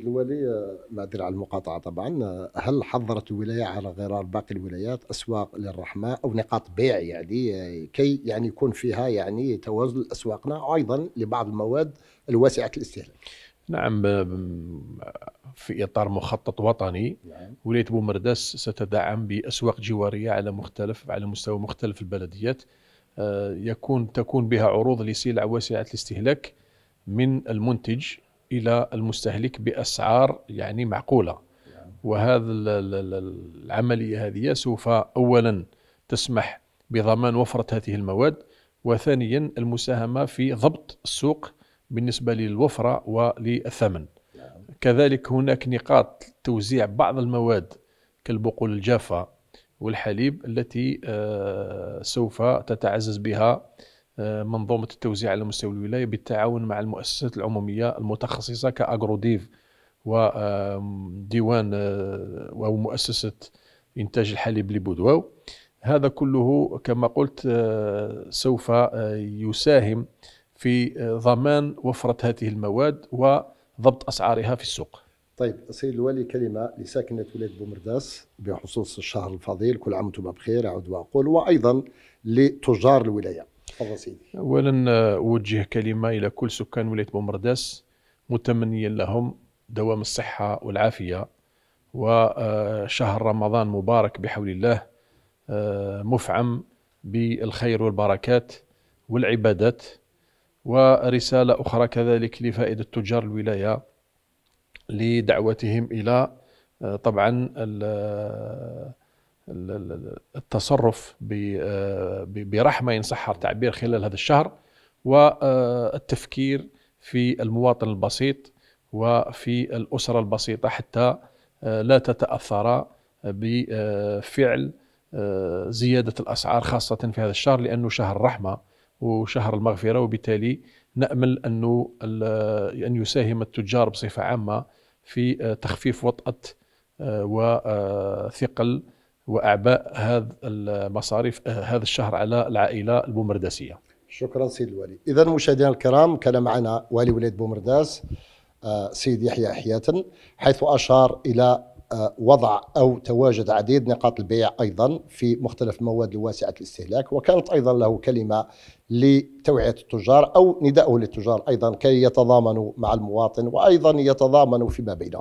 الولي آه، ادري على المقاطعة طبعا آه، هل حضرت الولاية على غرار باقي الولايات أسواق للرحمة أو نقاط بيع يعني آه، كي يعني يكون فيها يعني توازن أسواقنا أيضا لبعض المواد الواسعة الاستهلاك نعم في إطار مخطط وطني نعم. ولاية بومرداس ستدعم بأسواق جوارية على مختلف على مستوى مختلف البلديات يكون تكون بها عروض لسلع واسعة الاستهلاك من المنتج الى المستهلك باسعار يعني معقوله نعم. وهذا العمليه هذه سوف اولا تسمح بضمان وفره هذه المواد وثانيا المساهمه في ضبط السوق بالنسبه للوفره وللثمن نعم. كذلك هناك نقاط توزيع بعض المواد كالبقول الجافه والحليب التي آه، سوف تتعزز بها آه، منظومة التوزيع على مستوى الولاية بالتعاون مع المؤسسات العمومية المتخصصة ديف وديوان أو آه، مؤسسة إنتاج الحليب لبودواو هذا كله كما قلت آه، سوف يساهم في ضمان وفرة هذه المواد وضبط أسعارها في السوق طيب سيد الوالي كلمة لساكنة ولاية بومرداس بخصوص الشهر الفضيل كل عام وانتم بخير أعود وأقول وأيضا لتجار الولاية تفضل سيدي اولا آه، اوجه كلمه الى كل سكان ولايه بومرداس متمنيا لهم دوام الصحه والعافيه وشهر آه، رمضان مبارك بحول الله آه، مفعم بالخير والبركات والعبادات ورساله اخرى كذلك لفائده تجار الولايه لدعوتهم الى طبعا التصرف آه، برحمه ان صح التعبير خلال هذا الشهر والتفكير في المواطن البسيط وفي الاسره البسيطه حتى آه، لا تتاثر بفعل آه، زياده الاسعار خاصه في هذا الشهر لانه شهر الرحمة وشهر المغفره وبالتالي نامل انه ان يساهم التجار بصفه عامه في تخفيف وطأة وثقل واعباء هذا المصاريف آه، هذا الشهر على العائله البومرداسيه. شكرا سيد الوالي، اذا مشاهدينا الكرام كان معنا والي ولايه بومرداس آه، سيد يحيى حياة حيث اشار الى آه، وضع او تواجد عديد نقاط البيع ايضا في مختلف المواد الواسعه الاستهلاك وكانت ايضا له كلمه لتوعيه التجار او نداءه للتجار ايضا كي يتضامنوا مع المواطن وايضا يتضامنوا فيما بينهم